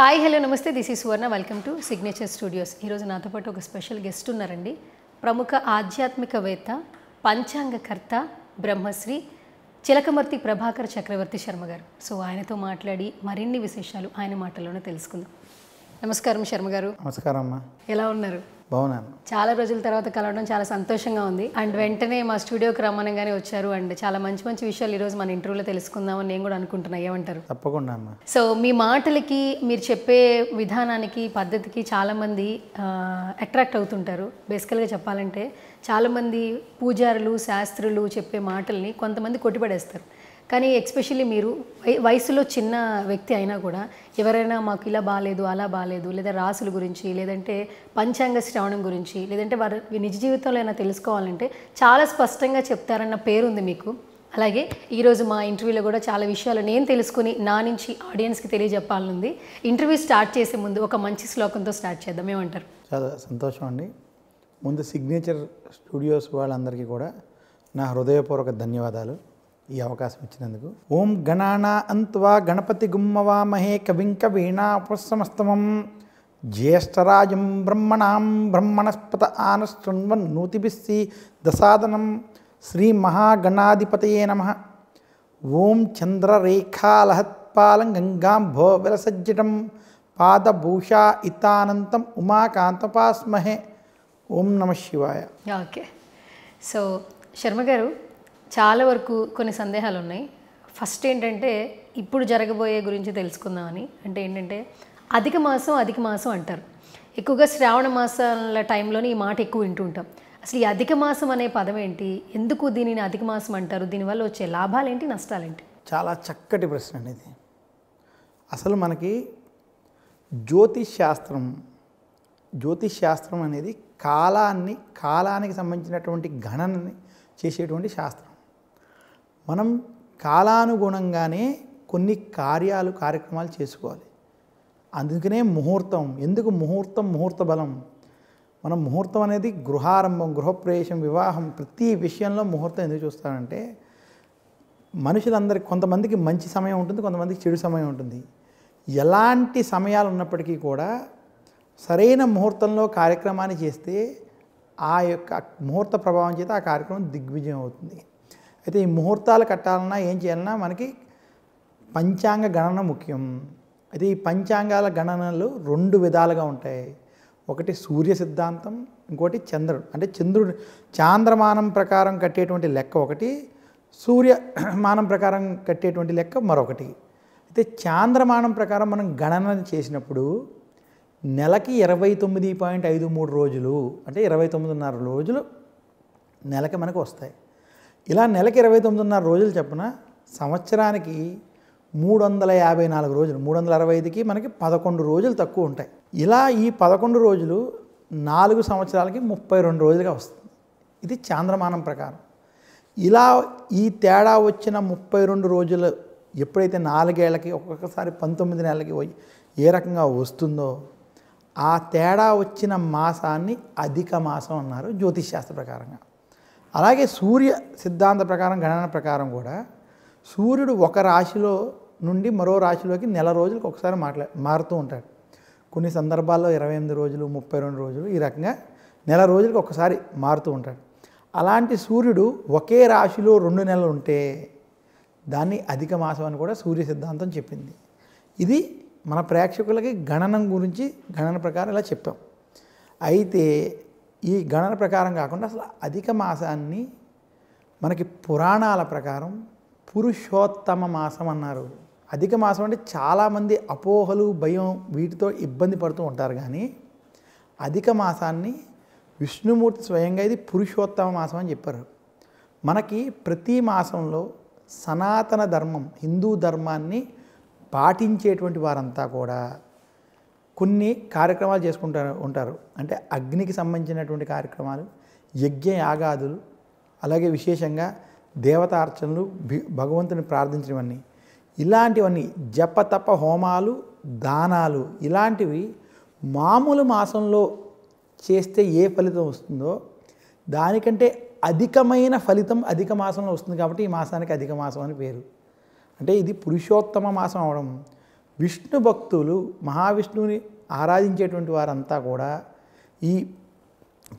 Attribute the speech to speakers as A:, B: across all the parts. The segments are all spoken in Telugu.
A: హాయ్ హలో నమస్తే దిస్ ఈ Suvarna welcome to signature studios ఈరోజు నాతో పాటు ఒక స్పెషల్ గెస్ట్ ఉన్నారండి ప్రముఖ ఆధ్యాత్మికవేత్త పంచాంగకర్త బ్రహ్మశ్రీ చిలకమర్తి ప్రభాకర్ చక్రవర్తి శర్మ గారు సో ఆయనతో మాట్లాడి మరిన్ని విశేషాలు ఆయన మాటల్లోనే తెలుసుకుందాం నమస్కారం శర్మ గారు నమస్కారం అమ్మా ఎలా ఉన్నారు బాగున్నాను చాలా రోజుల తర్వాత కలవడం చాలా సంతోషంగా ఉంది అండ్ వెంటనే మా స్టూడియోకి రమ్మనగానే వచ్చారు అండ్ చాలా మంచి మంచి విషయాలు ఈరోజు మన ఇంటర్వ్యూలో తెలుసుకుందామని నేను కూడా అనుకుంటున్నా ఏమంటారు తప్పకుండా అమ్మా సో మీ మాటలకి మీరు చెప్పే విధానానికి పద్ధతికి చాలామంది అట్రాక్ట్ అవుతుంటారు బేసికల్గా చెప్పాలంటే చాలామంది పూజారులు శాస్త్రులు చెప్పే మాటల్ని కొంతమంది కొట్టిపడేస్తారు కానీ ఎక్స్పెషల్లీ మీరు వయసులో చిన్న వ్యక్తి అయినా కూడా ఎవరైనా మాకు ఇలా బాగాలేదు అలా బాగాలేదు లేదా రాసుల గురించి లేదంటే పంచాంగ శ్రవణం గురించి లేదంటే వారి నిజ జీవితంలో అయినా తెలుసుకోవాలంటే చాలా స్పష్టంగా చెప్తారన్న పేరుంది మీకు అలాగే ఈరోజు మా ఇంటర్వ్యూలో కూడా చాలా విషయాలు నేను తెలుసుకుని నా నుంచి ఆడియన్స్కి తెలియజెప్పాలనుంది ఇంటర్వ్యూ స్టార్ట్ చేసే ముందు ఒక మంచి శ్లోకంతో స్టార్ట్ చేద్దాం ఏమంటారు
B: చాలా సంతోషం అండి ముందు సిగ్నేచర్ స్టూడియోస్ వాళ్ళందరికీ కూడా నా హృదయపూర్వక ధన్యవాదాలు ఈ అవకాశం ఇచ్చినందుకు ఓం గణాన అంత్వా గణపతి గుమ్మవా మహే కవింక వీణా వీణాపుస్సమస్తమం జ్యేష్ఠరాజం బ్రహ్మణాం బ్రహ్మణస్పత ఆనశృణ్వన్ నూతిభిస్సి దశాదనం శ్రీ మహాగణాధిపతయే నమ ఓం చంద్రరేఖాలహత్పాలం గంగాంభో విలసజ్జటం పాదభూషా ఇతానంతం ఉమాకాంతపాస్మహే ఓం నమ శివాయ
A: ఓకే సో శర్మగారు చాలా వరకు కొన్ని సందేహాలు ఉన్నాయి ఫస్ట్ ఏంటంటే ఇప్పుడు జరగబోయే గురించి తెలుసుకుందామని అంటే ఏంటంటే అధిక మాసం అధిక మాసం అంటారు ఎక్కువగా శ్రావణ మాసాల టైంలోనే ఈ మాట ఎక్కువ వింటుంటాం అసలు ఈ అధిక మాసం అనే పదం ఏంటి ఎందుకు దీనిని అధిక మాసం అంటారు దీనివల్ల వచ్చే లాభాలేంటి నష్టాలేంటి
B: చాలా చక్కటి ప్రశ్న అండి ఇది అసలు మనకి జ్యోతిష్ శాస్త్రం జ్యోతిష్ శాస్త్రం అనేది కాలాన్ని కాలానికి సంబంధించినటువంటి గణనని చేసేటువంటి శాస్త్రం మనం కాలానుగుణంగానే కొన్ని కార్యాలు కార్యక్రమాలు చేసుకోవాలి అందుకనే ముహూర్తం ఎందుకు ముహూర్తం ముహూర్త బలం మనం ముహూర్తం అనేది గృహారంభం గృహప్రవేశం వివాహం ప్రతి విషయంలో ముహూర్తం ఎందుకు చూస్తారంటే మనుషులందరికీ కొంతమందికి మంచి సమయం ఉంటుంది కొంతమందికి చెడు సమయం ఉంటుంది ఎలాంటి సమయాలు ఉన్నప్పటికీ కూడా సరైన ముహూర్తంలో కార్యక్రమాన్ని చేస్తే ఆ యొక్క ముహూర్త ప్రభావం చేత ఆ కార్యక్రమం దిగ్విజయం అవుతుంది అయితే ఈ ముహూర్తాలు కట్టాలన్నా ఏం చేయాలన్నా మనకి పంచాంగ గణన ముఖ్యం అయితే ఈ పంచాంగాల గణనలు రెండు విధాలుగా ఉంటాయి ఒకటి సూర్య సిద్ధాంతం ఇంకోటి చంద్రుడు అంటే చంద్రుడు చాంద్రమానం ప్రకారం కట్టేటువంటి లెక్క ఒకటి సూర్య మానం ప్రకారం కట్టేటువంటి లెక్క మరొకటి అయితే చాంద్రమానం ప్రకారం మనం గణన చేసినప్పుడు నెలకి ఇరవై తొమ్మిది పాయింట్ ఐదు మూడు రోజులు అంటే ఇరవై తొమ్మిదిన్నర రోజులు నెలకి మనకు వస్తాయి ఇలా నెలకి ఇరవై తొమ్మిదిన్నర రోజులు చెప్పిన సంవత్సరానికి మూడు వందల యాభై నాలుగు రోజులు మూడు వందల అరవై ఐదుకి మనకి పదకొండు రోజులు తక్కువ ఉంటాయి ఇలా ఈ పదకొండు రోజులు నాలుగు సంవత్సరాలకి ముప్పై రెండు రోజులుగా వస్తుంది ఇది చాంద్రమానం ప్రకారం ఇలా ఈ తేడా వచ్చిన ముప్పై రెండు రోజులు ఎప్పుడైతే నాలుగేళ్లకి ఒక్కొక్కసారి పంతొమ్మిది నెలలకి పోయి ఏ రకంగా వస్తుందో ఆ తేడా వచ్చిన మాసాన్ని అధిక మాసం అన్నారు జ్యోతిష్ శాస్త్ర ప్రకారంగా అలాగే సూర్య సిద్ధాంత ప్రకారం గణన ప్రకారం కూడా సూర్యుడు ఒక రాశిలో నుండి మరో రాశిలోకి నెల రోజులకు ఒకసారి మాట్లా మారుతూ ఉంటాడు కొన్ని సందర్భాల్లో ఇరవై ఎనిమిది రోజులు ముప్పై రెండు రోజులు ఈ రకంగా నెల రోజులకు ఒకసారి మారుతూ ఉంటాడు అలాంటి సూర్యుడు ఒకే రాశిలో రెండు నెలలు ఉంటే దాన్ని అధిక మాసం అని కూడా సూర్య సిద్ధాంతం చెప్పింది ఇది మన ప్రేక్షకులకి గణనం గురించి గణన ప్రకారం ఇలా చెప్పాం అయితే ఈ గణన ప్రకారం కాకుండా అసలు అధిక మాసాన్ని మనకి పురాణాల ప్రకారం పురుషోత్తమ మాసం అన్నారు అధిక మాసం అంటే చాలామంది అపోహలు భయం వీటితో ఇబ్బంది పడుతూ ఉంటారు కానీ అధిక మాసాన్ని విష్ణుమూర్తి స్వయంగా ఇది పురుషోత్తమ మాసం అని చెప్పారు మనకి ప్రతి మాసంలో సనాతన ధర్మం హిందూ ధర్మాన్ని పాటించేటువంటి వారంతా కూడా కొన్ని కార్యక్రమాలు చేసుకుంటారు ఉంటారు అంటే అగ్నికి సంబంధించినటువంటి కార్యక్రమాలు యజ్ఞ యాగాదులు అలాగే విశేషంగా దేవతార్చనలు భగవంతుని ప్రార్థించినవన్నీ ఇలాంటివన్నీ తప హోమాలు దానాలు ఇలాంటివి మామూలు మాసంలో చేస్తే ఏ ఫలితం వస్తుందో దానికంటే అధికమైన ఫలితం అధిక మాసంలో వస్తుంది కాబట్టి ఈ మాసానికి అధిక మాసం అని పేరు అంటే ఇది పురుషోత్తమ మాసం అవడం విష్ణు భక్తులు మహావిష్ణువుని ఆరాధించేటువంటి వారంతా కూడా ఈ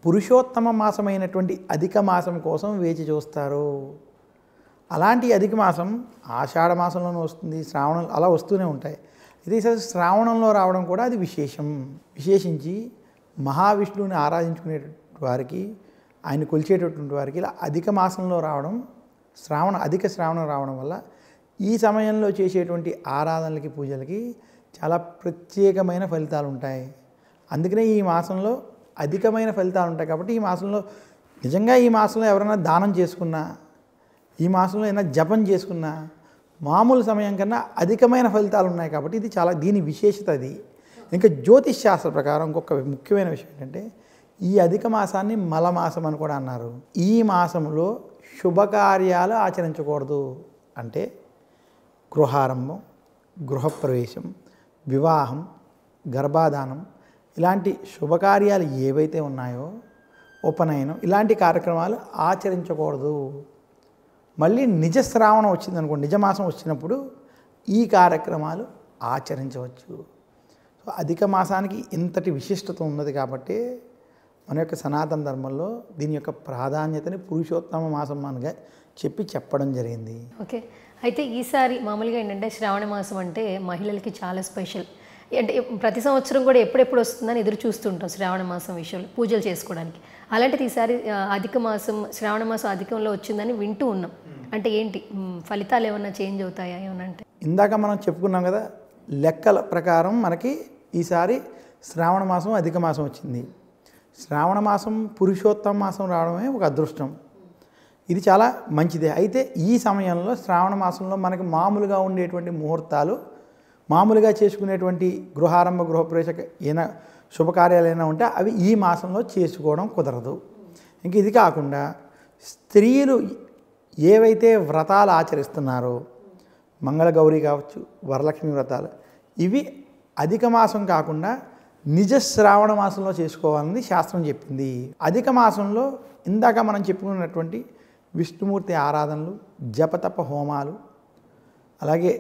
B: పురుషోత్తమ మాసమైనటువంటి అధిక మాసం కోసం వేచి చూస్తారు అలాంటి అధిక మాసం ఆషాఢ మాసంలోనూ వస్తుంది శ్రావణం అలా వస్తూనే ఉంటాయి అయితే ఈసారి శ్రావణంలో రావడం కూడా అది విశేషం విశేషించి మహావిష్ణువుని ఆరాధించుకునే వారికి ఆయన కొలిచేటటువంటి వారికి ఇలా అధిక మాసంలో రావడం శ్రావణ అధిక శ్రావణం రావడం వల్ల ఈ సమయంలో చేసేటువంటి ఆరాధనలకి పూజలకి చాలా ప్రత్యేకమైన ఫలితాలు ఉంటాయి అందుకనే ఈ మాసంలో అధికమైన ఫలితాలు ఉంటాయి కాబట్టి ఈ మాసంలో నిజంగా ఈ మాసంలో ఎవరైనా దానం చేసుకున్నా ఈ మాసంలో ఏదైనా జపం చేసుకున్నా మామూలు సమయం కన్నా అధికమైన ఫలితాలు ఉన్నాయి కాబట్టి ఇది చాలా దీని విశేషత అది ఇంకా జ్యోతిష్ శాస్త్ర ప్రకారం ఇంకొక ముఖ్యమైన విషయం ఏంటంటే ఈ అధిక మాసాన్ని మలమాసం అని కూడా అన్నారు ఈ మాసంలో శుభకార్యాలు ఆచరించకూడదు అంటే గృహారంభం గృహప్రవేశం వివాహం గర్భాధానం ఇలాంటి శుభకార్యాలు ఏవైతే ఉన్నాయో ఉపనయనం ఇలాంటి కార్యక్రమాలు ఆచరించకూడదు మళ్ళీ నిజశ్రావణం వచ్చిందనుకోండి నిజమాసం వచ్చినప్పుడు ఈ కార్యక్రమాలు ఆచరించవచ్చు సో అధిక మాసానికి ఇంతటి విశిష్టత ఉన్నది కాబట్టి మన యొక్క సనాతన ధర్మంలో దీని యొక్క ప్రాధాన్యతని పురుషోత్తమ మాసం అనగా చెప్పి చెప్పడం జరిగింది
A: ఓకే అయితే ఈసారి మామూలుగా ఏంటంటే శ్రావణ మాసం అంటే మహిళలకి చాలా స్పెషల్ అంటే ప్రతి సంవత్సరం కూడా ఎప్పుడెప్పుడు వస్తుందని ఎదురు చూస్తుంటాం శ్రావణ మాసం విషయంలో పూజలు చేసుకోవడానికి అలాంటిది ఈసారి అధిక మాసం శ్రావణ మాసం అధికంలో వచ్చిందని వింటూ ఉన్నాం అంటే ఏంటి ఫలితాలు ఏమన్నా చేంజ్ అవుతాయా ఏమన్నా అంటే
B: ఇందాక మనం చెప్పుకున్నాం కదా లెక్కల ప్రకారం మనకి ఈసారి శ్రావణ మాసం అధిక మాసం వచ్చింది శ్రావణ మాసం పురుషోత్తమ మాసం రావడమే ఒక అదృష్టం ఇది చాలా మంచిదే అయితే ఈ సమయంలో శ్రావణ మాసంలో మనకి మామూలుగా ఉండేటువంటి ముహూర్తాలు మామూలుగా చేసుకునేటువంటి గృహారంభ గృహప్రవేశ శుభకార్యాలు శుభకార్యాలైనా ఉంటే అవి ఈ మాసంలో చేసుకోవడం కుదరదు ఇంక ఇది కాకుండా స్త్రీలు ఏవైతే వ్రతాలు ఆచరిస్తున్నారో మంగళగౌరి కావచ్చు వరలక్ష్మి వ్రతాలు ఇవి అధిక మాసం కాకుండా నిజ శ్రావణ మాసంలో చేసుకోవాలని శాస్త్రం చెప్పింది అధిక మాసంలో ఇందాక మనం చెప్పుకున్నటువంటి విష్ణుమూర్తి ఆరాధనలు జపతప హోమాలు అలాగే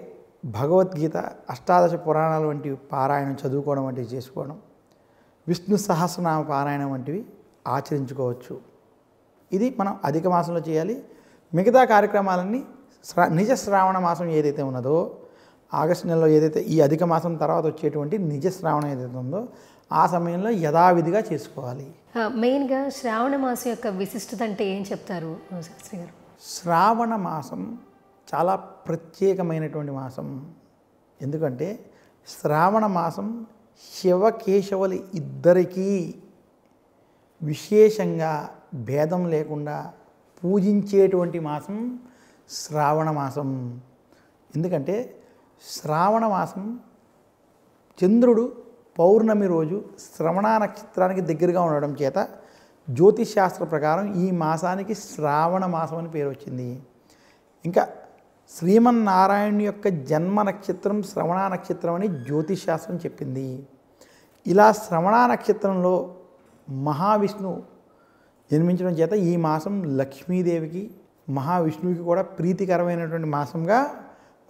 B: భగవద్గీత అష్టాదశ పురాణాలు వంటి పారాయణం చదువుకోవడం వంటివి చేసుకోవడం విష్ణు సహస్రనామ పారాయణం వంటివి ఆచరించుకోవచ్చు ఇది మనం అధిక మాసంలో చేయాలి మిగతా కార్యక్రమాలన్నీ శ్రా నిజ శ్రావణ మాసం ఏదైతే ఉన్నదో ఆగస్టు నెలలో ఏదైతే ఈ అధిక మాసం తర్వాత వచ్చేటువంటి నిజ శ్రావణం ఏదైతే ఉందో ఆ సమయంలో యథావిధిగా చేసుకోవాలి
A: మెయిన్గా uh, శ్రావణ మాసం యొక్క విశిష్టత అంటే ఏం చెప్తారు శాస్త్రి గారు
B: శ్రావణ మాసం చాలా ప్రత్యేకమైనటువంటి మాసం ఎందుకంటే శ్రావణ మాసం శివ కేశవులు ఇద్దరికీ విశేషంగా భేదం లేకుండా పూజించేటువంటి మాసం శ్రావణ మాసం ఎందుకంటే శ్రావణ మాసం చంద్రుడు పౌర్ణమి రోజు శ్రవణ నక్షత్రానికి దగ్గరగా ఉండడం చేత జ్యోతిషాస్త్ర ప్రకారం ఈ మాసానికి శ్రావణ మాసం అని పేరు వచ్చింది ఇంకా శ్రీమన్నారాయణుని యొక్క జన్మ నక్షత్రం శ్రవణ నక్షత్రం అని జ్యోతిషాస్త్రం చెప్పింది ఇలా శ్రవణ నక్షత్రంలో మహావిష్ణు జన్మించడం చేత ఈ మాసం లక్ష్మీదేవికి మహావిష్ణువుకి కూడా ప్రీతికరమైనటువంటి మాసంగా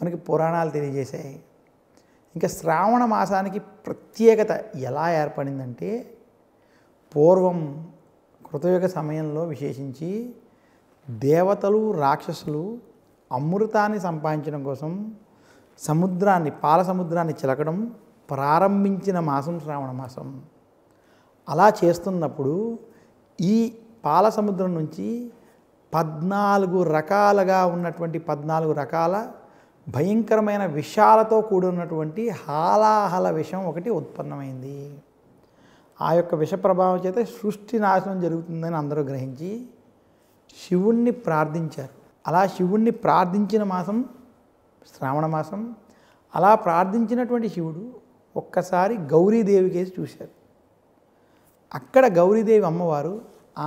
B: మనకి పురాణాలు తెలియజేశాయి ఇంకా శ్రావణ మాసానికి ప్రత్యేకత ఎలా ఏర్పడిందంటే పూర్వం కృతయుగ సమయంలో విశేషించి దేవతలు రాక్షసులు అమృతాన్ని సంపాదించడం కోసం సముద్రాన్ని పాల సముద్రాన్ని చిలకడం ప్రారంభించిన మాసం శ్రావణ మాసం అలా చేస్తున్నప్పుడు ఈ పాల సముద్రం నుంచి పద్నాలుగు రకాలుగా ఉన్నటువంటి పద్నాలుగు రకాల భయంకరమైన విషాలతో కూడినటువంటి హాలాహల విషం ఒకటి ఉత్పన్నమైంది ఆ యొక్క విష ప్రభావం చేత సృష్టి నాశనం జరుగుతుందని అందరూ గ్రహించి శివుణ్ణి ప్రార్థించారు అలా శివుణ్ణి ప్రార్థించిన మాసం శ్రావణ మాసం అలా ప్రార్థించినటువంటి శివుడు ఒక్కసారి గౌరీదేవి కేసి చూశారు అక్కడ గౌరీదేవి అమ్మవారు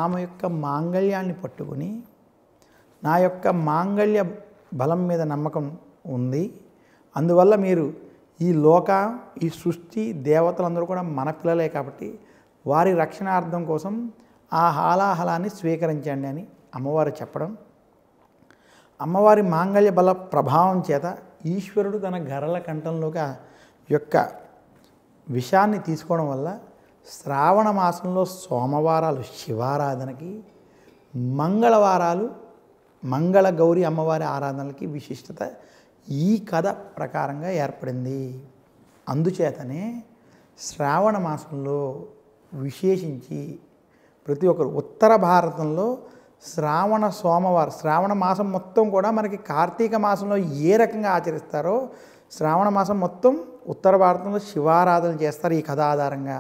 B: ఆమె యొక్క మాంగళ్యాన్ని పట్టుకుని నా యొక్క మాంగళ్య బలం మీద నమ్మకం ఉంది అందువల్ల మీరు ఈ లోక ఈ సృష్టి దేవతలందరూ కూడా మన పిల్లలే కాబట్టి వారి రక్షణార్థం కోసం ఆ హాలాహలాన్ని స్వీకరించండి అని అమ్మవారు చెప్పడం అమ్మవారి మాంగళ్య బల ప్రభావం చేత ఈశ్వరుడు తన గరల కంఠంలోకి యొక్క విషాన్ని తీసుకోవడం వల్ల శ్రావణ మాసంలో సోమవారాలు శివారాధనకి మంగళవారాలు మంగళ గౌరి అమ్మవారి ఆరాధనలకి విశిష్టత ఈ కథ ప్రకారంగా ఏర్పడింది అందుచేతనే శ్రావణ మాసంలో విశేషించి ప్రతి ఒక్కరు ఉత్తర భారతంలో శ్రావణ సోమవారం శ్రావణ మాసం మొత్తం కూడా మనకి కార్తీక మాసంలో ఏ రకంగా ఆచరిస్తారో శ్రావణ మాసం మొత్తం ఉత్తర భారతంలో శివారాధన చేస్తారు ఈ కథ ఆధారంగా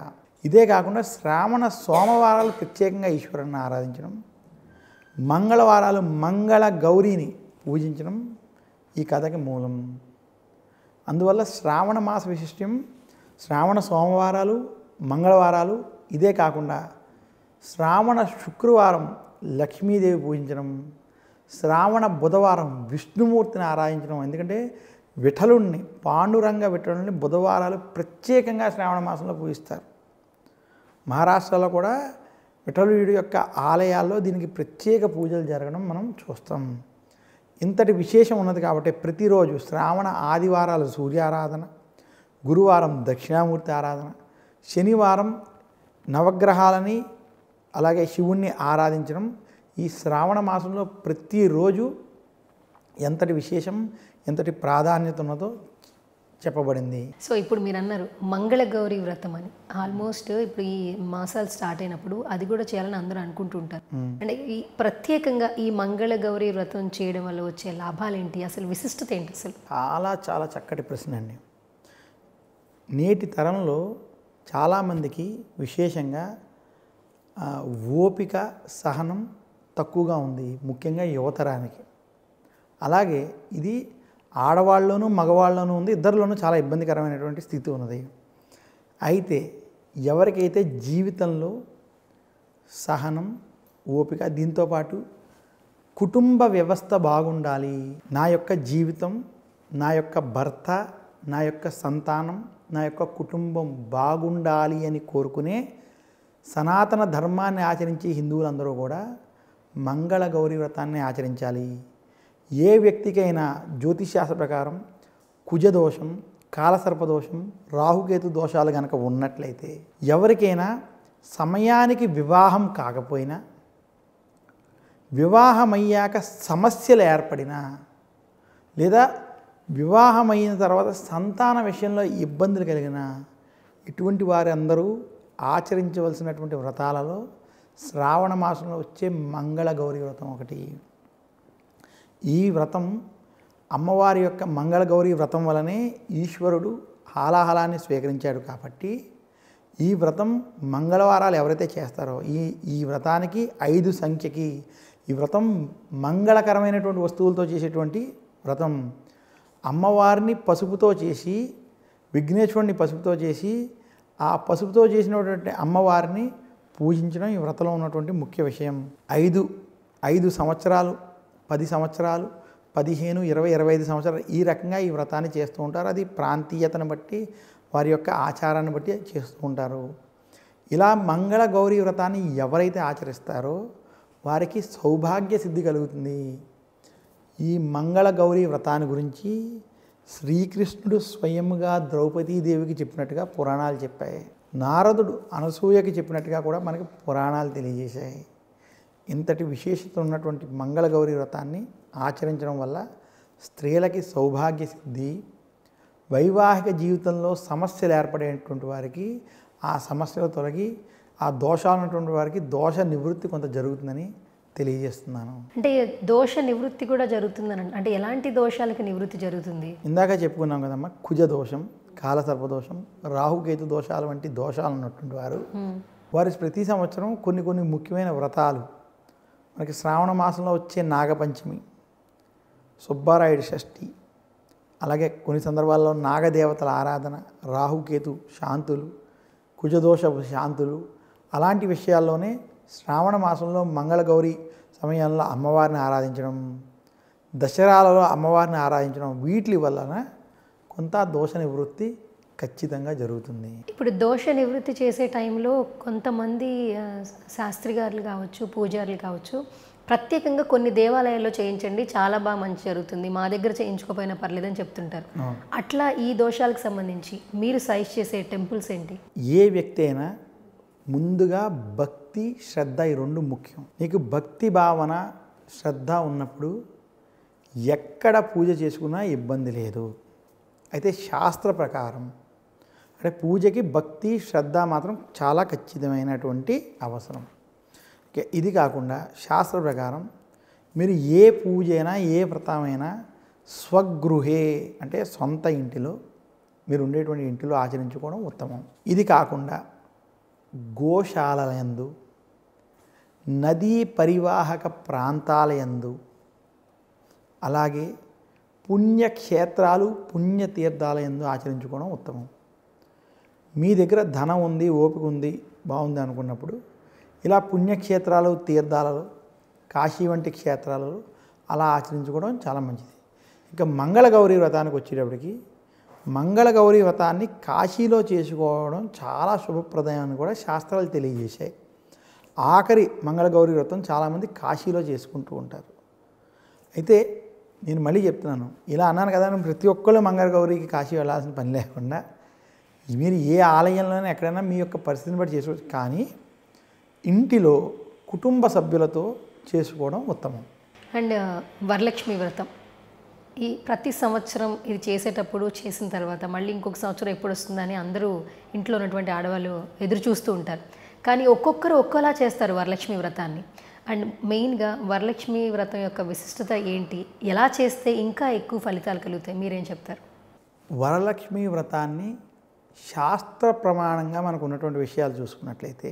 B: ఇదే కాకుండా శ్రావణ సోమవారాలు ప్రత్యేకంగా ఈశ్వరుని ఆరాధించడం మంగళవారాలు మంగళ గౌరీని పూజించడం ఈ కథకి మూలం అందువల్ల శ్రావణ మాస విశిష్టం శ్రావణ సోమవారాలు మంగళవారాలు ఇదే కాకుండా శ్రావణ శుక్రవారం లక్ష్మీదేవి పూజించడం శ్రావణ బుధవారం విష్ణుమూర్తిని ఆరాధించడం ఎందుకంటే విఠలుణ్ణి పాండురంగ విఠలుణ్ణి బుధవారాలు ప్రత్యేకంగా శ్రావణ మాసంలో పూజిస్తారు మహారాష్ట్రలో కూడా విఠలుడి యొక్క ఆలయాల్లో దీనికి ప్రత్యేక పూజలు జరగడం మనం చూస్తాం ఇంతటి విశేషం ఉన్నది కాబట్టి ప్రతిరోజు శ్రావణ ఆదివారాలు సూర్యారాధన గురువారం దక్షిణామూర్తి ఆరాధన శనివారం నవగ్రహాలని అలాగే శివుణ్ణి ఆరాధించడం ఈ శ్రావణ మాసంలో ప్రతిరోజు ఎంతటి విశేషం ఎంతటి ప్రాధాన్యత ఉన్నదో చెప్పబడింది
A: సో ఇప్పుడు మీరు అన్నారు మంగళగౌరి వ్రతం అని ఆల్మోస్ట్ ఇప్పుడు ఈ మాసాలు స్టార్ట్ అయినప్పుడు అది కూడా చేయాలని అందరూ అనుకుంటుంటారు అంటే ఈ ప్రత్యేకంగా ఈ మంగళగౌరి వ్రతం చేయడం వల్ల వచ్చే లాభాలు ఏంటి అసలు విశిష్టత ఏంటి అసలు
B: చాలా చాలా చక్కటి ప్రశ్న అండి నేటి తరంలో చాలామందికి విశేషంగా ఓపిక సహనం తక్కువగా ఉంది ముఖ్యంగా యువతరానికి అలాగే ఇది ఆడవాళ్ళలోనూ మగవాళ్ళలోనూ ఉంది ఇద్దరిలోనూ చాలా ఇబ్బందికరమైనటువంటి స్థితి ఉన్నది అయితే ఎవరికైతే జీవితంలో సహనం ఓపిక దీంతోపాటు కుటుంబ వ్యవస్థ బాగుండాలి నా యొక్క జీవితం నా యొక్క భర్త నా యొక్క సంతానం నా యొక్క కుటుంబం బాగుండాలి అని కోరుకునే సనాతన ధర్మాన్ని ఆచరించే హిందువులందరూ కూడా మంగళ గౌరీ వ్రతాన్ని ఆచరించాలి ఏ వ్యక్తికైనా జ్యోతిషాస్త్ర ప్రకారం కుజదోషం కాలసర్పదోషం రాహుకేతు దోషాలు కనుక ఉన్నట్లయితే ఎవరికైనా సమయానికి వివాహం కాకపోయినా వివాహమయ్యాక సమస్యలు ఏర్పడినా లేదా వివాహమైన తర్వాత సంతాన విషయంలో ఇబ్బందులు కలిగిన ఇటువంటి వారందరూ ఆచరించవలసినటువంటి వ్రతాలలో శ్రావణ మాసంలో వచ్చే మంగళ గౌరీ వ్రతం ఒకటి ఈ వ్రతం అమ్మవారి యొక్క మంగళగౌరి వ్రతం వలనే ఈశ్వరుడు హాలాహలాన్ని స్వీకరించాడు కాబట్టి ఈ వ్రతం మంగళవారాలు ఎవరైతే చేస్తారో ఈ ఈ వ్రతానికి ఐదు సంఖ్యకి ఈ వ్రతం మంగళకరమైనటువంటి వస్తువులతో చేసేటువంటి వ్రతం అమ్మవారిని పసుపుతో చేసి విఘ్నేశ్వరుని పసుపుతో చేసి ఆ పసుపుతో చేసినటువంటి అమ్మవారిని పూజించడం ఈ వ్రతలో ఉన్నటువంటి ముఖ్య విషయం ఐదు ఐదు సంవత్సరాలు పది సంవత్సరాలు పదిహేను ఇరవై ఇరవై ఐదు సంవత్సరాలు ఈ రకంగా ఈ వ్రతాన్ని చేస్తూ ఉంటారు అది ప్రాంతీయతను బట్టి వారి యొక్క ఆచారాన్ని బట్టి చేస్తూ ఉంటారు ఇలా మంగళ గౌరీ వ్రతాన్ని ఎవరైతే ఆచరిస్తారో వారికి సౌభాగ్య సిద్ధి కలుగుతుంది ఈ మంగళ గౌరీ వ్రతాన్ని గురించి శ్రీకృష్ణుడు స్వయంగా ద్రౌపదీదేవికి చెప్పినట్టుగా పురాణాలు చెప్పాయి నారదుడు అనసూయకి చెప్పినట్టుగా కూడా మనకి పురాణాలు తెలియజేశాయి ఇంతటి విశేషత ఉన్నటువంటి మంగళగౌరి వ్రతాన్ని ఆచరించడం వల్ల స్త్రీలకి సౌభాగ్య సిద్ధి వైవాహిక జీవితంలో సమస్యలు ఏర్పడేటువంటి వారికి ఆ సమస్యలు తొలగి ఆ దోషాలు ఉన్నటువంటి వారికి దోష నివృత్తి కొంత జరుగుతుందని తెలియజేస్తున్నాను
A: అంటే దోష నివృత్తి కూడా జరుగుతుందని అంటే ఎలాంటి దోషాలకు నివృత్తి జరుగుతుంది
B: ఇందాక చెప్పుకున్నాం కదమ్మా కుజ దోషం కాలసర్పదోషం రాహుకేతు దోషాలు వంటి దోషాలు ఉన్నటువంటి వారు వారు ప్రతి సంవత్సరం కొన్ని కొన్ని ముఖ్యమైన వ్రతాలు మనకి శ్రావణ మాసంలో వచ్చే నాగపంచమి సుబ్బారాయుడు షష్ఠి అలాగే కొన్ని సందర్భాల్లో నాగదేవతల ఆరాధన రాహుకేతు శాంతులు కుజదోష శాంతులు అలాంటి విషయాల్లోనే శ్రావణ మాసంలో మంగళగౌరి సమయంలో అమ్మవారిని ఆరాధించడం దసరాలలో అమ్మవారిని ఆరాధించడం వీటి వలన కొంత దోష నివృత్తి ఖచ్చితంగా జరుగుతుంది
A: ఇప్పుడు దోష నివృత్తి చేసే టైంలో కొంతమంది శాస్త్రిగారులు కావచ్చు పూజారులు కావచ్చు ప్రత్యేకంగా కొన్ని దేవాలయాల్లో చేయించండి చాలా బాగా మంచి జరుగుతుంది మా దగ్గర చేయించుకోపోయినా పర్లేదని చెప్తుంటారు అట్లా ఈ దోషాలకు సంబంధించి మీరు సైజ్ చేసే టెంపుల్స్ ఏంటి
B: ఏ వ్యక్తి అయినా ముందుగా భక్తి శ్రద్ధ ఈ రెండు ముఖ్యం నీకు భక్తి భావన శ్రద్ధ ఉన్నప్పుడు ఎక్కడ పూజ చేసుకున్నా ఇబ్బంది లేదు అయితే శాస్త్ర ప్రకారం అంటే పూజకి భక్తి శ్రద్ధ మాత్రం చాలా ఖచ్చితమైనటువంటి అవసరం ఇది కాకుండా శాస్త్ర ప్రకారం మీరు ఏ పూజ అయినా ఏ వ్రతమైనా స్వగృహే అంటే సొంత ఇంటిలో మీరు ఉండేటువంటి ఇంటిలో ఆచరించుకోవడం ఉత్తమం ఇది కాకుండా గోశాలయందు నదీ పరివాహక ప్రాంతాలయందు అలాగే పుణ్యక్షేత్రాలు పుణ్యతీర్థాలయందు ఆచరించుకోవడం ఉత్తమం మీ దగ్గర ధనం ఉంది ఓపిక ఉంది బాగుంది అనుకున్నప్పుడు ఇలా పుణ్యక్షేత్రాలు తీర్థాలలో కాశీ వంటి క్షేత్రాలలో అలా ఆచరించుకోవడం చాలా మంచిది ఇంకా మంగళగౌరి వ్రతానికి వచ్చేటప్పటికి మంగళగౌరి వ్రతాన్ని కాశీలో చేసుకోవడం చాలా శుభప్రదం అని కూడా శాస్త్రాలు తెలియజేశాయి ఆఖరి మంగళగౌరి వ్రతం చాలామంది కాశీలో చేసుకుంటూ ఉంటారు అయితే నేను మళ్ళీ చెప్తున్నాను ఇలా అన్నాను కదా ప్రతి ఒక్కళ్ళు మంగళగౌరికి కాశీ వెళ్ళాల్సిన పని లేకుండా మీరు ఏ ఆలయంలోనే ఎక్కడైనా మీ యొక్క పరిస్థితిని బట్టి చేసుకోవచ్చు కానీ ఇంటిలో కుటుంబ సభ్యులతో చేసుకోవడం ఉత్తమం
A: అండ్ వరలక్ష్మి వ్రతం ఈ ప్రతి సంవత్సరం ఇది చేసేటప్పుడు చేసిన తర్వాత మళ్ళీ ఇంకొక సంవత్సరం ఎప్పుడు వస్తుందని అందరూ ఇంట్లో ఉన్నటువంటి ఆడవాళ్ళు ఎదురు చూస్తూ ఉంటారు కానీ ఒక్కొక్కరు ఒక్కోలా చేస్తారు వరలక్ష్మి వ్రతాన్ని అండ్ మెయిన్గా వరలక్ష్మి వ్రతం యొక్క విశిష్టత ఏంటి ఎలా చేస్తే ఇంకా ఎక్కువ ఫలితాలు కలుగుతాయి మీరేం చెప్తారు
B: వరలక్ష్మి వ్రతాన్ని శాస్త్ర ప్రమాణంగా మనకు ఉన్నటువంటి విషయాలు చూసుకున్నట్లయితే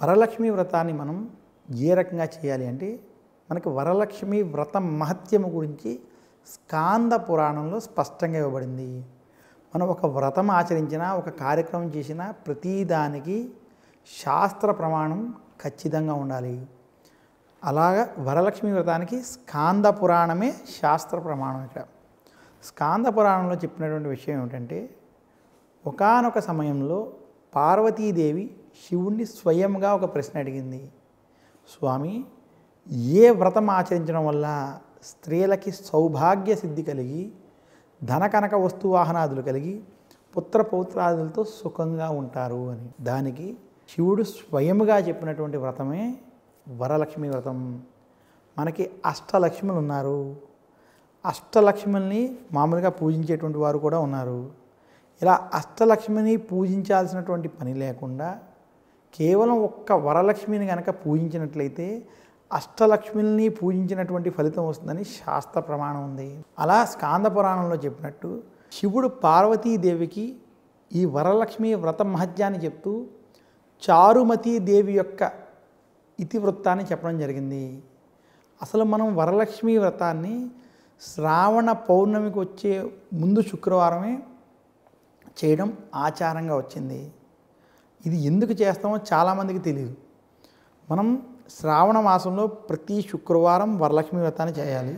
B: వరలక్ష్మి వ్రతాన్ని మనం ఏ రకంగా చేయాలి అంటే మనకి వరలక్ష్మి వ్రతం మహత్యము గురించి స్కాంద పురాణంలో స్పష్టంగా ఇవ్వబడింది మనం ఒక వ్రతం ఆచరించినా ఒక కార్యక్రమం చేసినా ప్రతిదానికి శాస్త్ర ప్రమాణం ఖచ్చితంగా ఉండాలి అలాగా వరలక్ష్మి వ్రతానికి స్కాంద పురాణమే శాస్త్ర ప్రమాణం ఇక్కడ స్కాంద పురాణంలో చెప్పినటువంటి విషయం ఏమిటంటే ఒకనొక సమయంలో పార్వతీదేవి శివుణ్ణి స్వయంగా ఒక ప్రశ్న అడిగింది స్వామి ఏ వ్రతం ఆచరించడం వల్ల స్త్రీలకి సౌభాగ్య సిద్ధి కలిగి ధనకనక వస్తువాహనాదులు కలిగి పుత్ర పౌత్రాదులతో సుఖంగా ఉంటారు అని దానికి శివుడు స్వయముగా చెప్పినటువంటి వ్రతమే వరలక్ష్మి వ్రతం మనకి అష్టలక్ష్ములు ఉన్నారు అష్టలక్ష్ముల్ని మామూలుగా పూజించేటువంటి వారు కూడా ఉన్నారు ఇలా అష్టలక్ష్మిని పూజించాల్సినటువంటి పని లేకుండా కేవలం ఒక్క వరలక్ష్మిని కనుక పూజించినట్లయితే అష్టలక్ష్మిని పూజించినటువంటి ఫలితం వస్తుందని శాస్త్ర ప్రమాణం ఉంది అలా స్కాంద పురాణంలో చెప్పినట్టు శివుడు పార్వతీదేవికి ఈ వరలక్ష్మి వ్రత మహత్యాన్ని చెప్తూ చారుమతీదేవి యొక్క ఇతివృత్తాన్ని చెప్పడం జరిగింది అసలు మనం వరలక్ష్మి వ్రతాన్ని శ్రావణ పౌర్ణమికి వచ్చే ముందు శుక్రవారమే చేయడం ఆచారంగా వచ్చింది ఇది ఎందుకు చేస్తామో చాలామందికి తెలియదు మనం శ్రావణ మాసంలో ప్రతి శుక్రవారం వరలక్ష్మి వ్రతాన్ని చేయాలి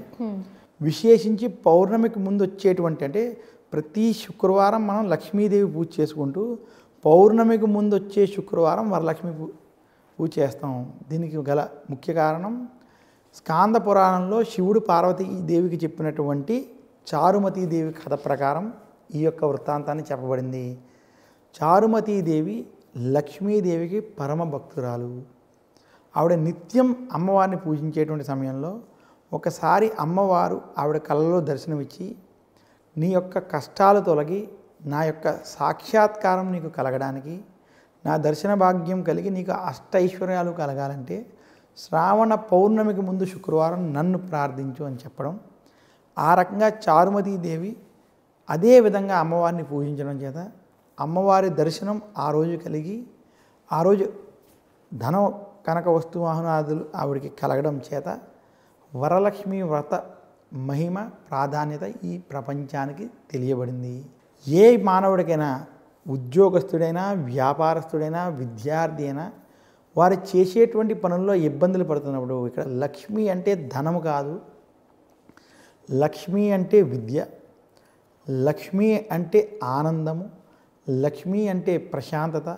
B: విశేషించి పౌర్ణమికి ముందు వచ్చేటువంటి అంటే ప్రతి శుక్రవారం మనం లక్ష్మీదేవి పూజ చేసుకుంటూ పౌర్ణమికి ముందు వచ్చే శుక్రవారం వరలక్ష్మి పూజ చేస్తాం దీనికి గల ముఖ్య కారణం స్కాంద పురాణంలో శివుడు పార్వతీ దేవికి చెప్పినటువంటి చారుమతీ దేవి కథ ప్రకారం ఈ యొక్క వృత్తాంతాన్ని చెప్పబడింది చారుమతీదేవి లక్ష్మీదేవికి పరమ భక్తురాలు ఆవిడ నిత్యం అమ్మవారిని పూజించేటువంటి సమయంలో ఒకసారి అమ్మవారు ఆవిడ కళ్ళలో దర్శనమిచ్చి నీ యొక్క కష్టాలు తొలగి నా యొక్క సాక్షాత్కారం నీకు కలగడానికి నా దర్శన భాగ్యం కలిగి నీకు అష్టైశ్వర్యాలు కలగాలంటే శ్రావణ పౌర్ణమికి ముందు శుక్రవారం నన్ను ప్రార్థించు అని చెప్పడం ఆ రకంగా చారుమతీదేవి అదే విధంగా అమ్మవారిని పూజించడం చేత అమ్మవారి దర్శనం ఆ రోజు కలిగి ఆ రోజు ధనం కనక వస్తువాహనాదులు ఆవిడికి కలగడం చేత వరలక్ష్మి వ్రత మహిమ ప్రాధాన్యత ఈ ప్రపంచానికి తెలియబడింది ఏ మానవుడికైనా ఉద్యోగస్తుడైనా వ్యాపారస్తుడైనా విద్యార్థి అయినా వారు చేసేటువంటి పనుల్లో ఇబ్బందులు పడుతున్నప్పుడు ఇక్కడ లక్ష్మి అంటే ధనము కాదు లక్ష్మి అంటే విద్య లక్ష్మి అంటే ఆనందము లక్ష్మి అంటే ప్రశాంతత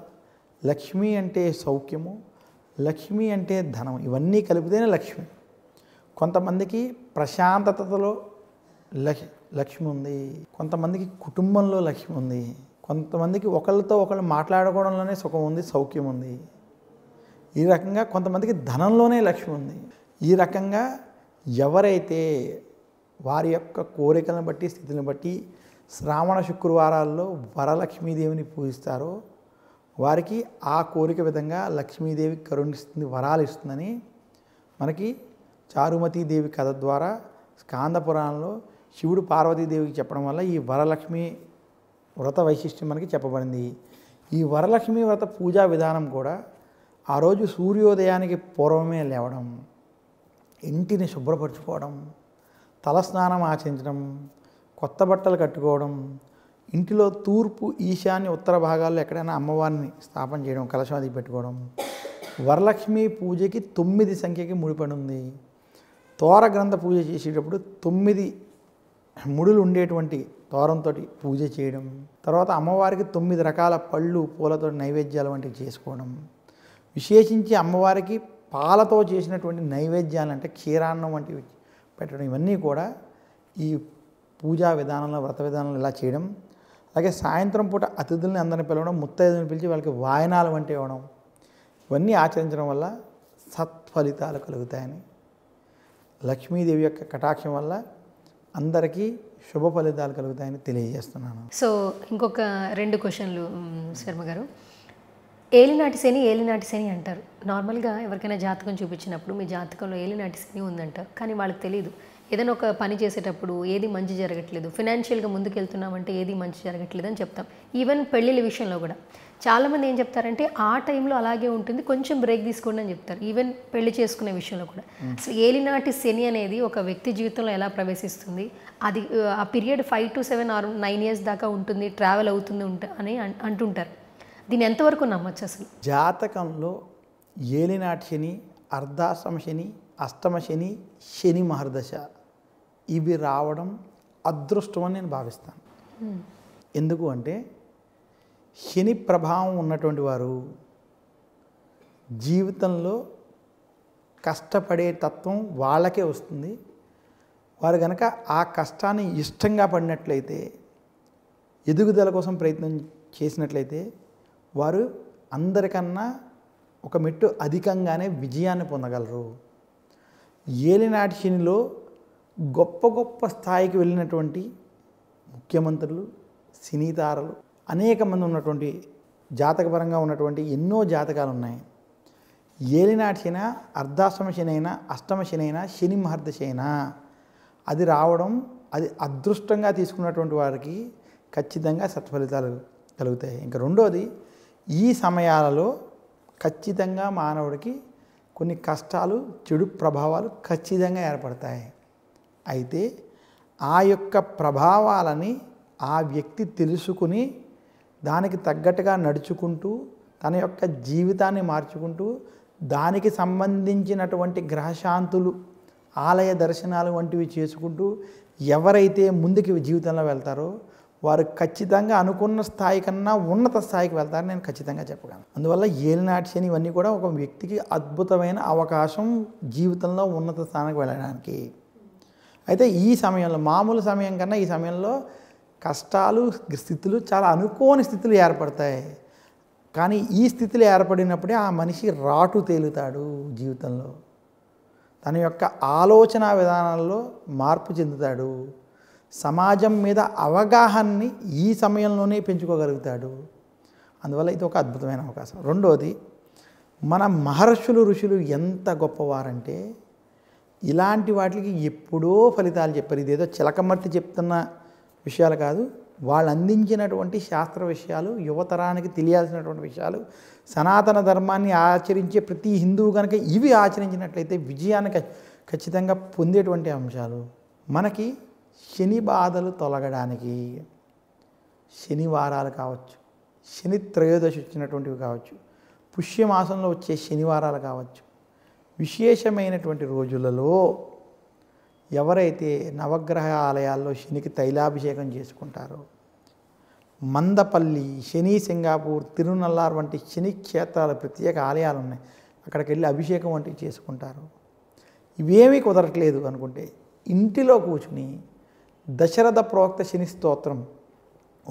B: లక్ష్మి అంటే సౌఖ్యము లక్ష్మి అంటే ధనం ఇవన్నీ కలిపితేనే లక్ష్మి కొంతమందికి ప్రశాంతతలో లక్ష్ లక్ష్మి ఉంది కొంతమందికి కుటుంబంలో లక్ష్మి ఉంది కొంతమందికి ఒకళ్ళతో ఒకళ్ళు మాట్లాడుకోవడంలోనే సుఖం ఉంది సౌఖ్యం ఉంది ఈ రకంగా కొంతమందికి ధనంలోనే లక్ష్మి ఉంది ఈ రకంగా ఎవరైతే వారి యొక్క కోరికలను బట్టి స్థితిని బట్టి శ్రావణ శుక్రవారాల్లో వరలక్ష్మీదేవిని పూజిస్తారో వారికి ఆ కోరిక విధంగా లక్ష్మీదేవి కరుణిస్తుంది వరాలు ఇస్తుందని మనకి చారుమతీదేవి కథ ద్వారా స్కాంద పురాణంలో శివుడు పార్వతీదేవికి చెప్పడం వల్ల ఈ వరలక్ష్మి వ్రత వైశిష్ట్యం మనకి చెప్పబడింది ఈ వరలక్ష్మి వ్రత పూజా విధానం కూడా ఆ రోజు సూర్యోదయానికి పూర్వమే లేవడం ఇంటిని శుభ్రపరచుకోవడం తలస్నానం ఆచరించడం కొత్త బట్టలు కట్టుకోవడం ఇంటిలో తూర్పు ఈశాన్య ఉత్తర భాగాల్లో ఎక్కడైనా అమ్మవారిని స్థాపన చేయడం కలశాది పెట్టుకోవడం వరలక్ష్మి పూజకి తొమ్మిది సంఖ్యకి ముడిపడి ఉంది తోర గ్రంథ పూజ చేసేటప్పుడు తొమ్మిది ముడులు ఉండేటువంటి తోరంతో పూజ చేయడం తర్వాత అమ్మవారికి తొమ్మిది రకాల పళ్ళు పూలతో నైవేద్యాలు వంటివి చేసుకోవడం విశేషించి అమ్మవారికి పాలతో చేసినటువంటి నైవేద్యాలు అంటే క్షీరాన్నం వంటివి పెట్టడం ఇవన్నీ కూడా ఈ పూజా విధానంలో వ్రత విధానంలో ఇలా చేయడం అలాగే సాయంత్రం పూట అతిథుల్ని అందరిని పిలవడం ముత్తైదుని పిలిచి వాళ్ళకి వాయనాలు వంటి ఇవ్వడం ఇవన్నీ ఆచరించడం వల్ల సత్ఫలితాలు కలుగుతాయని లక్ష్మీదేవి యొక్క కటాక్షం వల్ల అందరికీ శుభ ఫలితాలు కలుగుతాయని తెలియజేస్తున్నాను
A: సో ఇంకొక రెండు క్వశ్చన్లు శర్మ గారు ఏలినాటి శని ఏలినాటి శని అంటారు నార్మల్గా ఎవరికైనా జాతకం చూపించినప్పుడు మీ జాతకంలో ఏలినాటి శని ఉందంటారు కానీ వాళ్ళకి తెలియదు ఏదైనా ఒక పని చేసేటప్పుడు ఏది మంచి జరగట్లేదు ఫినాన్షియల్గా ముందుకెళ్తున్నామంటే ఏది మంచి జరగట్లేదు అని చెప్తాం ఈవెన్ పెళ్ళిళ్ళ విషయంలో కూడా చాలామంది ఏం చెప్తారంటే ఆ టైంలో అలాగే ఉంటుంది కొంచెం బ్రేక్ తీసుకోండి అని చెప్తారు ఈవెన్ పెళ్లి చేసుకునే విషయంలో కూడా అసలు ఏలినాటి శని అనేది ఒక వ్యక్తి జీవితంలో ఎలా ప్రవేశిస్తుంది అది ఆ period five to seven or nine years దాకా ఉంటుంది ట్రావెల్ అవుతుంది ఉంట అని అంటుంటారు దీన్ని ఎంతవరకు నమ్మచ్చు అసలు
B: జాతకంలో ఏలినాటి శని అర్ధాశ్రమ శని అష్టమ శని శని మహర్దశ ఇవి రావడం అదృష్టం అని నేను భావిస్తాను ఎందుకు అంటే శని ప్రభావం ఉన్నటువంటి వారు జీవితంలో కష్టపడే తత్వం వాళ్ళకే వస్తుంది వారు కనుక ఆ కష్టాన్ని ఇష్టంగా పడినట్లయితే ఎదుగుదల కోసం ప్రయత్నం చేసినట్లయితే వారు అందరికన్నా ఒక మెట్టు అధికంగానే విజయాన్ని పొందగలరు ఏలినాటి శనిలో గొప్ప గొప్ప స్థాయికి వెళ్ళినటువంటి ముఖ్యమంత్రులు సినీ తారలు అనేక మంది ఉన్నటువంటి జాతకపరంగా ఉన్నటువంటి ఎన్నో జాతకాలు ఉన్నాయి ఏలినాటి శని అర్ధాష్టమ శని అయినా అష్టమ శని అయినా శని మహర్ద అయినా అది రావడం అది అదృష్టంగా తీసుకున్నటువంటి వారికి ఖచ్చితంగా సత్ఫలితాలు కలుగుతాయి ఇంకా రెండోది ఈ సమయాలలో ఖచ్చితంగా మానవుడికి కొన్ని కష్టాలు చెడు ప్రభావాలు ఖచ్చితంగా ఏర్పడతాయి అయితే ఆ యొక్క ప్రభావాలని ఆ వ్యక్తి తెలుసుకుని దానికి తగ్గట్టుగా నడుచుకుంటూ తన యొక్క జీవితాన్ని మార్చుకుంటూ దానికి సంబంధించినటువంటి గ్రహశాంతులు ఆలయ దర్శనాలు వంటివి చేసుకుంటూ ఎవరైతే ముందుకి జీవితంలో వెళ్తారో వారు ఖచ్చితంగా అనుకున్న స్థాయి కన్నా ఉన్నత స్థాయికి వెళ్తారని నేను ఖచ్చితంగా చెప్పగలను అందువల్ల ఏలినాటి శని ఇవన్నీ కూడా ఒక వ్యక్తికి అద్భుతమైన అవకాశం జీవితంలో ఉన్నత స్థానానికి వెళ్ళడానికి అయితే ఈ సమయంలో మామూలు సమయం కన్నా ఈ సమయంలో కష్టాలు స్థితులు చాలా అనుకోని స్థితులు ఏర్పడతాయి కానీ ఈ స్థితులు ఏర్పడినప్పుడే ఆ మనిషి రాటు తేలుతాడు జీవితంలో తన యొక్క ఆలోచన విధానాల్లో మార్పు చెందుతాడు సమాజం మీద అవగాహనని ఈ సమయంలోనే పెంచుకోగలుగుతాడు అందువల్ల ఇది ఒక అద్భుతమైన అవకాశం రెండవది మన మహర్షులు ఋషులు ఎంత గొప్పవారంటే ఇలాంటి వాటికి ఎప్పుడో ఫలితాలు చెప్పారు ఇదేదో చిలకమర్తి చెప్తున్న విషయాలు కాదు వాళ్ళు అందించినటువంటి శాస్త్ర విషయాలు యువతరానికి తెలియాల్సినటువంటి విషయాలు సనాతన ధర్మాన్ని ఆచరించే ప్రతి హిందువు కనుక ఇవి ఆచరించినట్లయితే విజయాన్ని ఖచ్చితంగా పొందేటువంటి అంశాలు మనకి శని బాధలు తొలగడానికి శనివారాలు కావచ్చు శని త్రయోదశి వచ్చినటువంటివి కావచ్చు పుష్యమాసంలో వచ్చే శనివారాలు కావచ్చు విశేషమైనటువంటి రోజులలో ఎవరైతే నవగ్రహ ఆలయాల్లో శనికి తైలాభిషేకం చేసుకుంటారో మందపల్లి శని సింగాపూర్ తిరునల్లార్ వంటి శని క్షేత్రాల ప్రత్యేక ఆలయాలు ఉన్నాయి అక్కడికి వెళ్ళి అభిషేకం వంటివి చేసుకుంటారు ఇవేమీ కుదరట్లేదు అనుకుంటే ఇంటిలో కూర్చుని దశరథ ప్రోక్త శని స్తోత్రం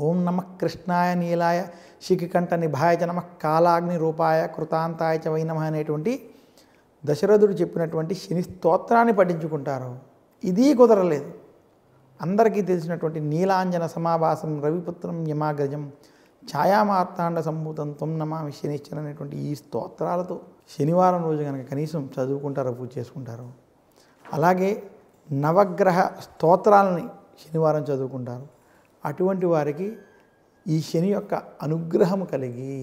B: ఓం నమ కృష్ణాయ నీలాయ శిఖికంఠ నిభాయ నమ కాలాగ్ని రూపాయ కృతాంతాయ వైనమ అనేటువంటి దశరథుడు చెప్పినటువంటి శని స్తోత్రాన్ని పఠించుకుంటారు ఇది కుదరలేదు అందరికీ తెలిసినటువంటి నీలాంజన సమాభాసం రవిపుత్రం యమాగ్రజం ఛాయామార్తాండ సంభూతం త్వం నమామి శనిశ్చన అనేటువంటి ఈ స్తోత్రాలతో శనివారం రోజు కనుక కనీసం చదువుకుంటారు పూజ చేసుకుంటారు అలాగే నవగ్రహ స్తోత్రాలని శనివారం చదువుకుంటారు అటువంటి వారికి ఈ శని యొక్క అనుగ్రహం కలిగి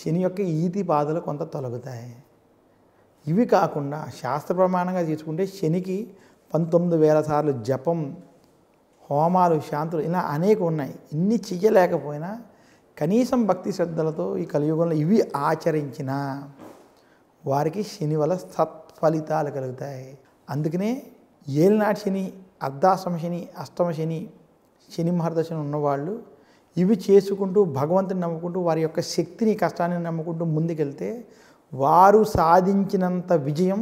B: శని యొక్క ఈతి బాధలు కొంత తొలగుతాయి ఇవి కాకుండా శాస్త్ర ప్రమాణంగా తీసుకుంటే శనికి పంతొమ్మిది వేల సార్లు జపం హోమాలు శాంతులు ఇలా అనేక ఉన్నాయి ఇన్ని చెయ్యలేకపోయినా కనీసం భక్తి శ్రద్ధలతో ఈ కలియుగంలో ఇవి ఆచరించిన వారికి శని వల్ల సత్ఫలితాలు కలుగుతాయి అందుకనే ఏలినాటి శని అర్ధాశ్రమ శని అష్టమ శని శని మహర్దశని ఉన్నవాళ్ళు ఇవి చేసుకుంటూ భగవంతుని నమ్ముకుంటూ వారి యొక్క శక్తిని కష్టాన్ని నమ్ముకుంటూ ముందుకెళ్తే వారు సాధించినంత విజయం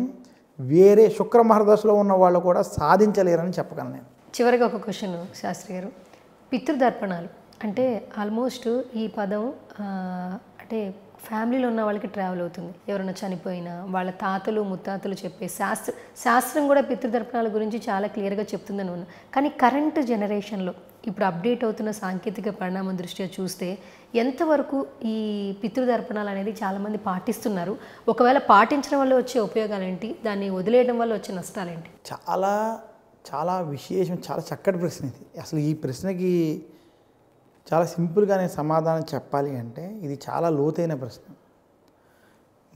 B: వేరే శుక్ర మహర్దశలో ఉన్న వాళ్ళు కూడా సాధించలేరని చెప్పగలను నేను
A: చివరిగా ఒక క్వశ్చన్ శాస్త్రి గారు పితృదర్పణాలు అంటే ఆల్మోస్ట్ ఈ పదం అంటే ఫ్యామిలీలో ఉన్న వాళ్ళకి ట్రావెల్ అవుతుంది ఎవరైనా చనిపోయినా వాళ్ళ తాతలు ముత్తాతలు చెప్పే శాస్త్ర శాస్త్రం కూడా పితృదర్పణాల గురించి చాలా క్లియర్గా చెప్తుందని ఉన్నా కానీ కరెంట్ జనరేషన్లో ఇప్పుడు అప్డేట్ అవుతున్న సాంకేతిక పరిణామం దృష్ట్యా చూస్తే ఎంతవరకు ఈ పితృదర్పణాలు అనేది చాలామంది పాటిస్తున్నారు ఒకవేళ పాటించడం వల్ల వచ్చే ఉపయోగాలు ఏంటి దాన్ని వదిలేయడం వల్ల వచ్చే నష్టాలేంటి
B: చాలా చాలా విశేషం చాలా చక్కటి ప్రశ్న ఇది అసలు ఈ ప్రశ్నకి చాలా సింపుల్గా నేను సమాధానం చెప్పాలి అంటే ఇది చాలా లోతైన ప్రశ్న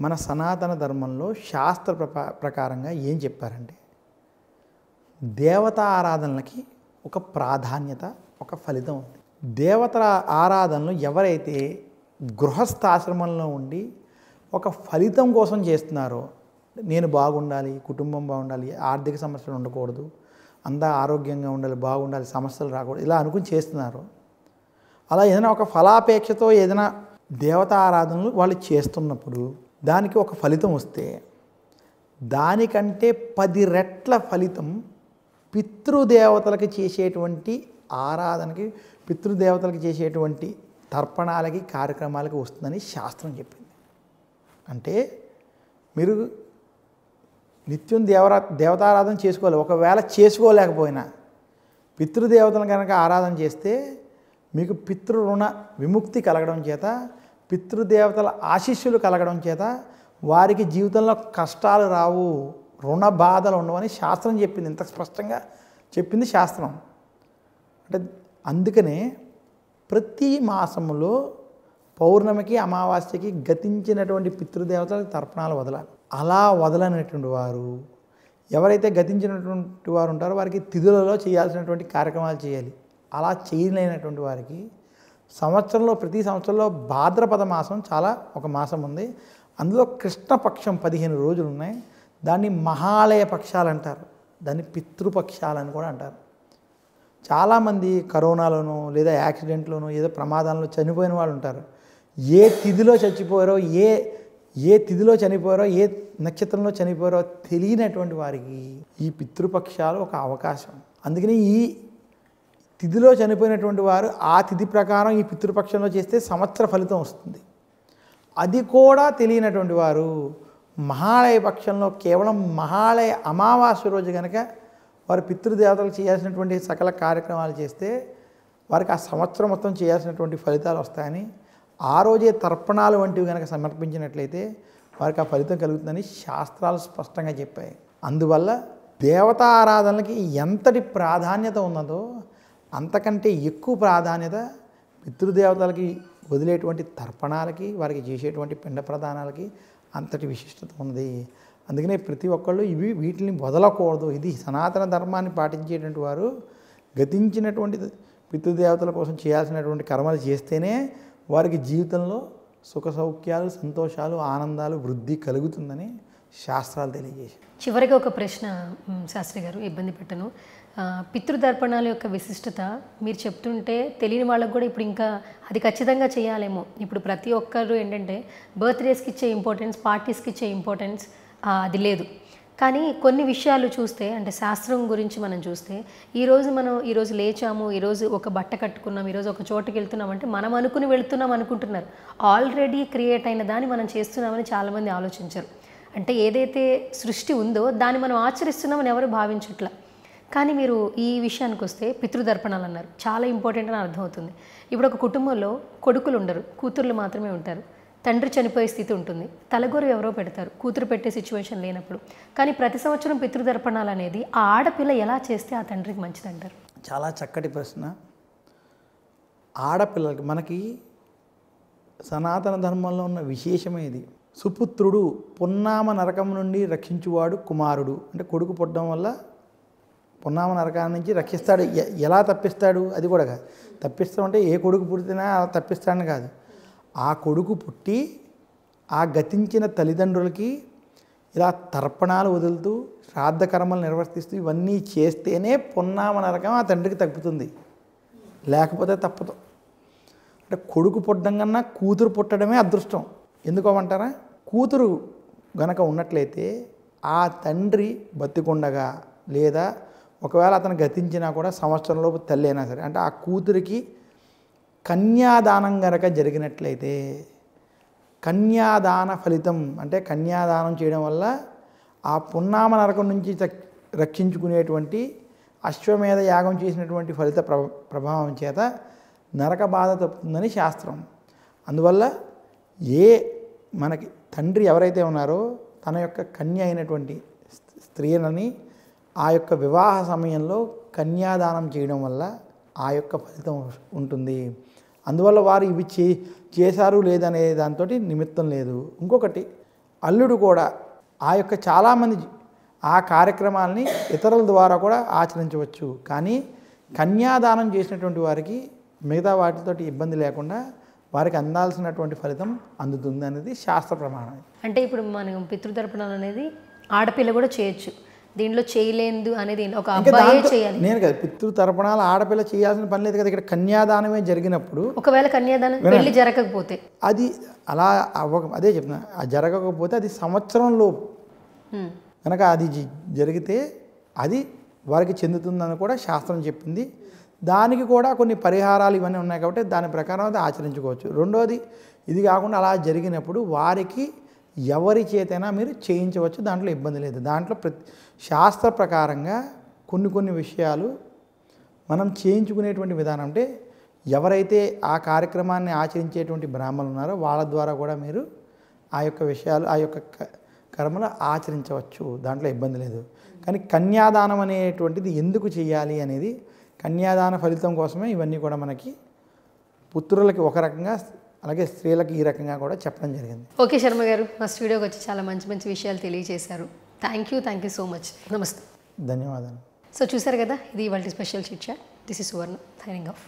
B: మన సనాతన ధర్మంలో శాస్త్ర ప్రకారంగా ఏం చెప్పారంటే దేవతా ఆరాధనలకి ఒక ప్రాధాన్యత ఒక ఫలితం ఉంది దేవతల ఆరాధనలు ఎవరైతే గృహస్థాశ్రమంలో ఉండి ఒక ఫలితం కోసం చేస్తున్నారో నేను బాగుండాలి కుటుంబం బాగుండాలి ఆర్థిక సమస్యలు ఉండకూడదు అందా ఆరోగ్యంగా ఉండాలి బాగుండాలి సమస్యలు రాకూడదు ఇలా అనుకుని చేస్తున్నారు అలా ఏదైనా ఒక ఫలాపేక్షతో ఏదైనా దేవత ఆరాధనలు వాళ్ళు చేస్తున్నప్పుడు దానికి ఒక ఫలితం వస్తే దానికంటే పది రెట్ల ఫలితం పితృదేవతలకు చేసేటువంటి ఆరాధనకి పితృదేవతలకు చేసేటువంటి తర్పణాలకి కార్యక్రమాలకి వస్తుందని శాస్త్రం చెప్పింది అంటే మీరు నిత్యం దేవరా దేవతారాధన చేసుకోవాలి ఒకవేళ చేసుకోలేకపోయినా పితృదేవతలను కనుక ఆరాధన చేస్తే మీకు పితృరుణ విముక్తి కలగడం చేత పితృదేవతల ఆశీస్సులు కలగడం చేత వారికి జీవితంలో కష్టాలు రావు రుణ బాధలు ఉండవని శాస్త్రం చెప్పింది ఇంత స్పష్టంగా చెప్పింది శాస్త్రం అంటే అందుకనే ప్రతి మాసంలో పౌర్ణమికి అమావాస్యకి గతించినటువంటి పితృదేవతలకు తర్పణాలు వదలాలి అలా వదలనటువంటి వారు ఎవరైతే గతించినటువంటి వారు ఉంటారో వారికి తిథులలో చేయాల్సినటువంటి కార్యక్రమాలు చేయాలి అలా చేయలేనటువంటి వారికి సంవత్సరంలో ప్రతి సంవత్సరంలో భాద్రపద మాసం చాలా ఒక మాసం ఉంది అందులో కృష్ణపక్షం పదిహేను రోజులు ఉన్నాయి దాన్ని మహాలయ పక్షాలు అంటారు దాన్ని పితృపక్షాలని కూడా అంటారు చాలామంది కరోనాలోనూ లేదా యాక్సిడెంట్లోనూ ఏదో ప్రమాదాల్లో చనిపోయిన వాళ్ళు ఉంటారు ఏ తిథిలో చచ్చిపోయారో ఏ ఏ తిథిలో చనిపోయారో ఏ నక్షత్రంలో చనిపోయారో తెలియనటువంటి వారికి ఈ పితృపక్షాలు ఒక అవకాశం అందుకని ఈ తిథిలో చనిపోయినటువంటి వారు ఆ తిథి ప్రకారం ఈ పితృపక్షంలో చేస్తే సంవత్సర ఫలితం వస్తుంది అది కూడా తెలియనటువంటి వారు మహాలయ పక్షంలో కేవలం మహాలయ అమావాస్య రోజు కనుక వారు పితృదేవతలు చేయాల్సినటువంటి సకల కార్యక్రమాలు చేస్తే వారికి ఆ సంవత్సరం మొత్తం చేయాల్సినటువంటి ఫలితాలు వస్తాయని ఆ రోజే తర్పణాలు వంటివి కనుక సమర్పించినట్లయితే వారికి ఆ ఫలితం కలుగుతుందని శాస్త్రాలు స్పష్టంగా చెప్పాయి అందువల్ల ఆరాధనలకి ఎంతటి ప్రాధాన్యత ఉన్నదో అంతకంటే ఎక్కువ ప్రాధాన్యత పితృదేవతలకి వదిలేటువంటి తర్పణాలకి వారికి చేసేటువంటి పిండ ప్రధానాలకి అంతటి విశిష్టత ఉంది అందుకనే ప్రతి ఒక్కళ్ళు ఇవి వీటిని వదలకూడదు ఇది సనాతన ధర్మాన్ని పాటించేటువంటి వారు గతించినటువంటి పితృదేవతల కోసం చేయాల్సినటువంటి కర్మలు చేస్తేనే వారికి జీవితంలో సుఖ సౌఖ్యాలు సంతోషాలు ఆనందాలు వృద్ధి కలుగుతుందని శాస్త్రాలు తెలియజేసి
A: చివరికి ఒక ప్రశ్న శాస్త్రి గారు ఇబ్బంది పెట్టను పితృదర్పణాల యొక్క విశిష్టత మీరు చెప్తుంటే తెలియని వాళ్ళకు కూడా ఇప్పుడు ఇంకా అది ఖచ్చితంగా చేయాలేమో ఇప్పుడు ప్రతి ఒక్కరు ఏంటంటే బర్త్డేస్కి ఇచ్చే ఇంపార్టెన్స్ పార్టీస్కి ఇచ్చే ఇంపార్టెన్స్ అది లేదు కానీ కొన్ని విషయాలు చూస్తే అంటే శాస్త్రం గురించి మనం చూస్తే ఈరోజు మనం ఈరోజు లేచాము ఈరోజు ఒక బట్ట కట్టుకున్నాం ఈరోజు ఒక చోటుకి వెళ్తున్నాం అంటే మనం అనుకుని వెళుతున్నాం అనుకుంటున్నారు ఆల్రెడీ క్రియేట్ అయిన దాన్ని మనం చేస్తున్నామని చాలామంది ఆలోచించరు అంటే ఏదైతే సృష్టి ఉందో దాన్ని మనం ఆచరిస్తున్నామని ఎవరు భావించట్లా కానీ మీరు ఈ విషయానికి వస్తే పితృదర్పణాలు అన్నారు చాలా ఇంపార్టెంట్ అని అర్థమవుతుంది ఇప్పుడు ఒక కుటుంబంలో కొడుకులు ఉండరు కూతుర్లు మాత్రమే ఉంటారు తండ్రి చనిపోయే స్థితి ఉంటుంది తలగోరు ఎవరో పెడతారు కూతురు పెట్టే సిచ్యువేషన్ లేనప్పుడు కానీ ప్రతి సంవత్సరం పితృదర్పణాలు అనేది ఆ ఆడపిల్ల ఎలా చేస్తే ఆ తండ్రికి మంచిది అంటారు
B: చాలా చక్కటి ప్రశ్న ఆడపిల్లలకి మనకి సనాతన ధర్మంలో ఉన్న విశేషమేది సుపుత్రుడు పున్నామ నరకం నుండి రక్షించువాడు కుమారుడు అంటే కొడుకు పుట్టడం వల్ల పున్నామ నరకాల నుంచి రక్షిస్తాడు ఎలా తప్పిస్తాడు అది కూడా కాదు తప్పిస్తామంటే ఏ కొడుకు పుట్టినా అలా తప్పిస్తాడని కాదు ఆ కొడుకు పుట్టి ఆ గతించిన తల్లిదండ్రులకి ఇలా తర్పణాలు వదులుతూ శ్రాద్ధ కర్మలు నిర్వర్తిస్తూ ఇవన్నీ చేస్తేనే పున్నామ నరకం ఆ తండ్రికి తగ్గుతుంది లేకపోతే తప్పదు అంటే కొడుకు పుట్టడం కన్నా కూతురు పుట్టడమే అదృష్టం ఎందుకోమంటారా కూతురు గనక ఉన్నట్లయితే ఆ తండ్రి బతికుండగా లేదా ఒకవేళ అతను గతించినా కూడా సంవత్సరంలోపు తల్లి అయినా సరే అంటే ఆ కూతురికి కన్యాదానం గనక జరిగినట్లయితే కన్యాదాన ఫలితం అంటే కన్యాదానం చేయడం వల్ల ఆ పున్నామ నరకం నుంచి రక్షించుకునేటువంటి అశ్వమేధ యాగం చేసినటువంటి ఫలిత ప్రభావం చేత నరక బాధ తప్పుతుందని శాస్త్రం అందువల్ల ఏ మనకి తండ్రి ఎవరైతే ఉన్నారో తన యొక్క కన్య అయినటువంటి స్త్రీలని ఆ యొక్క వివాహ సమయంలో కన్యాదానం చేయడం వల్ల ఆ యొక్క ఫలితం ఉంటుంది అందువల్ల వారు ఇవి చే చేశారు లేదనే దాంతో నిమిత్తం లేదు ఇంకొకటి అల్లుడు కూడా ఆ యొక్క చాలామంది ఆ కార్యక్రమాల్ని ఇతరుల ద్వారా కూడా ఆచరించవచ్చు కానీ కన్యాదానం చేసినటువంటి వారికి మిగతా వాటితోటి ఇబ్బంది లేకుండా వారికి అందాల్సినటువంటి ఫలితం అందుతుంది అనేది శాస్త్ర ప్రమాణం
A: అంటే ఇప్పుడు మనం పితృతర్పణాలు అనేది ఆడపిల్ల కూడా చేయొచ్చు దీంట్లో చేయలేదు అనేది ఒక అబ్బాయే చేయాలి నేను
B: కదా పితృ తర్పణాలు ఆడపిల్ల చేయాల్సిన పని లేదు కదా ఇక్కడ కన్యాదానమే జరిగినప్పుడు
A: ఒకవేళ కన్యాదానం పెళ్లి జరగకపోతే
B: అది అలా అవ్వక అదే చెప్తున్నా జరగకపోతే అది సంవత్సరంలో కనుక అది జరిగితే అది వారికి చెందుతుందని కూడా శాస్త్రం చెప్పింది దానికి కూడా కొన్ని పరిహారాలు ఇవన్నీ ఉన్నాయి కాబట్టి దాని ప్రకారం అది ఆచరించుకోవచ్చు రెండోది ఇది కాకుండా అలా జరిగినప్పుడు వారికి ఎవరి చేతైనా మీరు చేయించవచ్చు దాంట్లో ఇబ్బంది లేదు దాంట్లో ప్రతి శాస్త్ర ప్రకారంగా కొన్ని కొన్ని విషయాలు మనం చేయించుకునేటువంటి విధానం అంటే ఎవరైతే ఆ కార్యక్రమాన్ని ఆచరించేటువంటి బ్రాహ్మణులు ఉన్నారో వాళ్ళ ద్వారా కూడా మీరు ఆ యొక్క విషయాలు ఆ యొక్క కర్మలు ఆచరించవచ్చు దాంట్లో ఇబ్బంది లేదు కానీ కన్యాదానం అనేటువంటిది ఎందుకు చేయాలి అనేది కన్యాదాన ఫలితం కోసమే ఇవన్నీ కూడా మనకి పుత్రులకి ఒక రకంగా అలాగే స్త్రీలకు ఈ రకంగా కూడా చెప్పడం జరిగింది
A: ఓకే శర్మ గారు మా వీడియోకి వచ్చి చాలా మంచి మంచి విషయాలు తెలియజేశారు thank you thank you so much నమస్తే ధన్యవాదాలు సో చూసారు కదా ఇది వాళ్ళ special chit chat this is Suvarna signing of